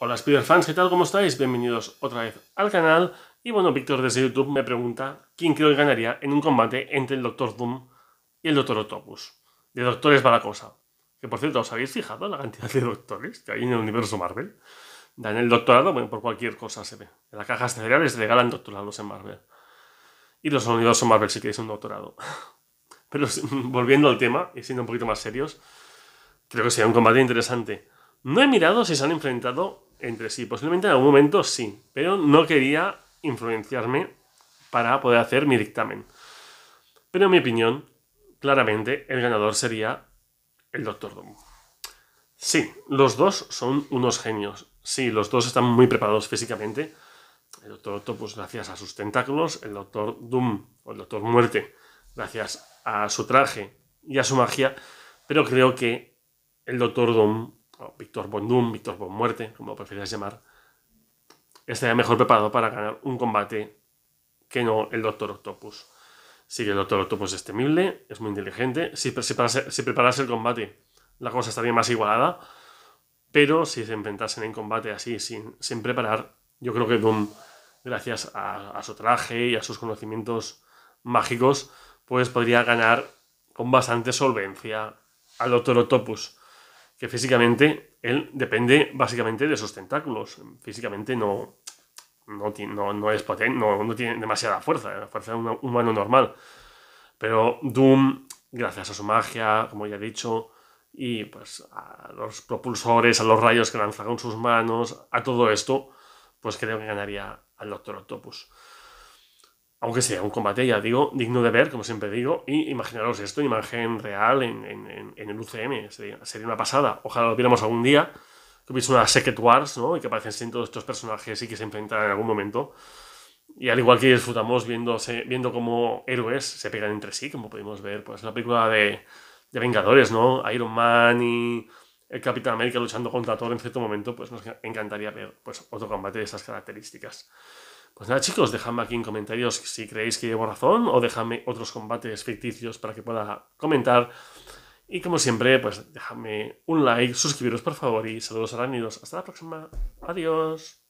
Hola Spider-Fans, ¿qué tal? ¿Cómo estáis? Bienvenidos otra vez al canal. Y bueno, Víctor desde YouTube me pregunta quién creo que ganaría en un combate entre el Doctor Doom y el Doctor Octopus. De doctores va la cosa. Que por cierto, ¿os habéis fijado la cantidad de doctores que hay en el universo Marvel? Dan el doctorado, bueno, por cualquier cosa se ve. En las cajas de cereales regalan doctorados en Marvel. Y los universos Marvel si queréis un doctorado. Pero volviendo al tema y siendo un poquito más serios, creo que sería un combate interesante. No he mirado si se han enfrentado entre sí. Posiblemente en algún momento sí, pero no quería influenciarme para poder hacer mi dictamen. Pero en mi opinión, claramente el ganador sería el Doctor Doom. Sí, los dos son unos genios. Sí, los dos están muy preparados físicamente. El Doctor Octopus gracias a sus tentáculos, el Doctor Doom o el Doctor Muerte gracias a su traje y a su magia, pero creo que el Doctor Doom o Víctor Bondum, Víctor Von Muerte, como prefieras llamar, estaría mejor preparado para ganar un combate que no el Doctor Octopus. Sí que el Doctor Octopus es temible, es muy inteligente. Si, si, preparase el combate, la cosa estaría más igualada. Pero si se enfrentasen en combate así, sin, preparar, yo creo que Doom, gracias a, a, su traje y a sus conocimientos mágicos, pues podría ganar con bastante solvencia al Doctor Octopus que físicamente él depende básicamente de sus tentáculos. Físicamente no, no, no, es no, no, tiene demasiada fuerza, la eh, fuerza de un humano normal. Pero Doom, gracias a su magia, como ya he dicho, y pues a los propulsores, a los rayos que lanza con sus manos, a todo esto, pues creo que ganaría al Doctor Octopus aunque sea un combate, ya digo, digno de ver, como siempre digo, y imaginaros esto, imagen real en, el UCM, sería, una pasada. Ojalá lo viéramos algún día, que hubiese una Secret Wars, ¿no? Y que aparecen todos estos personajes y que se enfrentaran en algún momento. Y al igual que disfrutamos viéndose, viendo cómo héroes se pegan entre sí, como pudimos ver, pues la película de, de Vengadores, ¿no? Iron Man y el Capitán América luchando contra Thor en cierto momento, pues nos encantaría ver pues, otro combate de esas características. Pues nada chicos, dejadme aquí en comentarios si creéis que llevo razón o dejadme otros combates ficticios para que pueda comentar. Y como siempre, pues dejadme un like, suscribiros por favor y saludos arácnidos. Hasta la próxima. Adiós.